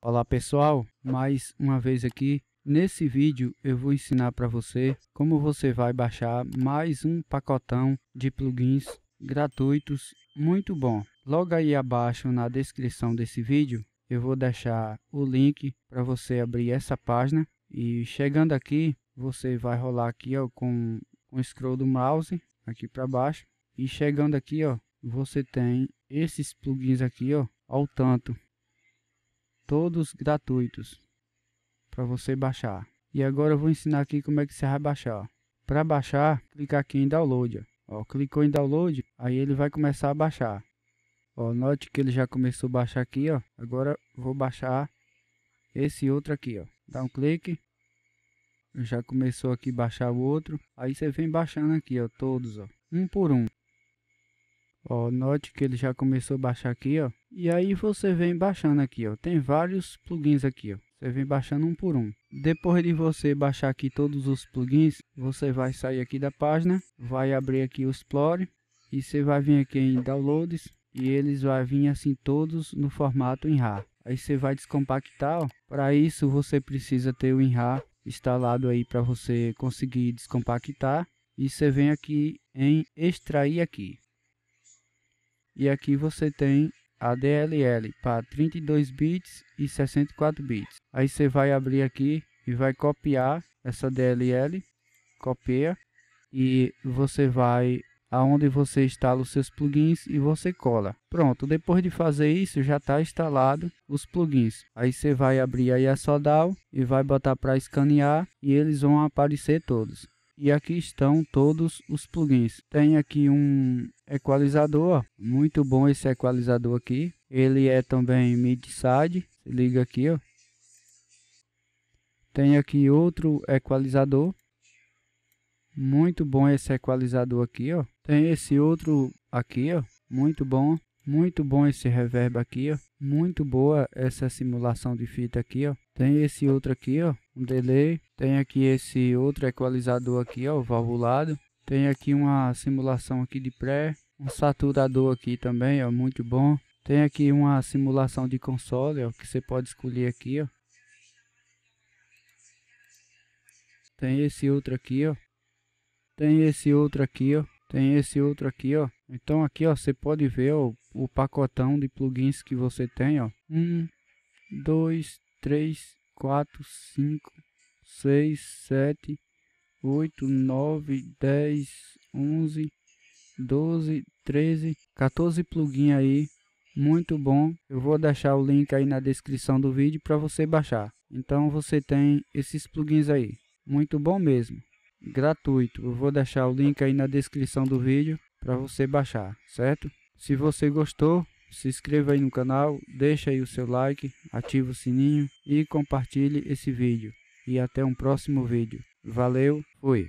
Olá pessoal, mais uma vez aqui. Nesse vídeo eu vou ensinar para você como você vai baixar mais um pacotão de plugins gratuitos muito bom. Logo aí abaixo na descrição desse vídeo eu vou deixar o link para você abrir essa página e chegando aqui você vai rolar aqui ó, com o scroll do mouse aqui para baixo e chegando aqui ó, você tem esses plugins aqui ó, ao tanto todos gratuitos para você baixar. E agora eu vou ensinar aqui como é que você vai baixar. Para baixar, clicar aqui em download. Ó, clicou em download, aí ele vai começar a baixar. Ó, note que ele já começou a baixar aqui, ó. Agora vou baixar esse outro aqui, ó. Dá um clique. Já começou aqui a baixar o outro. Aí você vem baixando aqui, ó, todos, ó. Um por um. Ó, note que ele já começou a baixar aqui, ó. E aí você vem baixando aqui, ó. Tem vários plugins aqui, ó. Você vem baixando um por um. Depois de você baixar aqui todos os plugins, você vai sair aqui da página, vai abrir aqui o Explore e você vai vir aqui em Downloads e eles vai vir assim todos no formato .rar Aí você vai descompactar, Para isso você precisa ter o WinRAR instalado aí para você conseguir descompactar e você vem aqui em extrair aqui. E aqui você tem a DLL para 32 bits e 64 bits. Aí você vai abrir aqui e vai copiar essa DLL, copia e você vai aonde você instala os seus plugins e você cola. Pronto, depois de fazer isso já está instalado os plugins. Aí você vai abrir aí a Sodal e vai botar para escanear e eles vão aparecer todos. E aqui estão todos os plugins. Tem aqui um equalizador, muito bom esse equalizador aqui. Ele é também mid-side, se liga aqui, ó. Tem aqui outro equalizador. Muito bom esse equalizador aqui, ó. Tem esse outro aqui, ó. Muito bom. Muito bom esse reverb aqui, ó. Muito boa essa simulação de fita aqui, ó. Tem esse outro aqui, ó um delay. Tem aqui esse outro equalizador aqui, ó, valvulado. Tem aqui uma simulação aqui de pré, um saturador aqui também, ó, muito bom. Tem aqui uma simulação de console, ó, que você pode escolher aqui, ó. Tem esse outro aqui, ó. Tem esse outro aqui, ó. Tem esse outro aqui, ó. Então aqui, ó, você pode ver ó, o pacotão de plugins que você tem, ó. Um, dois, três, quatro, cinco, seis, sete, oito, nove, dez, onze, doze, treze, 14 plugin aí, muito bom. Eu vou deixar o link aí na descrição do vídeo para você baixar. Então você tem esses plugins aí, muito bom mesmo, gratuito. Eu vou deixar o link aí na descrição do vídeo para você baixar, certo? Se você gostou, se inscreva aí no canal, deixa aí o seu like, ativa o sininho e compartilhe esse vídeo. E até um próximo vídeo. Valeu, fui!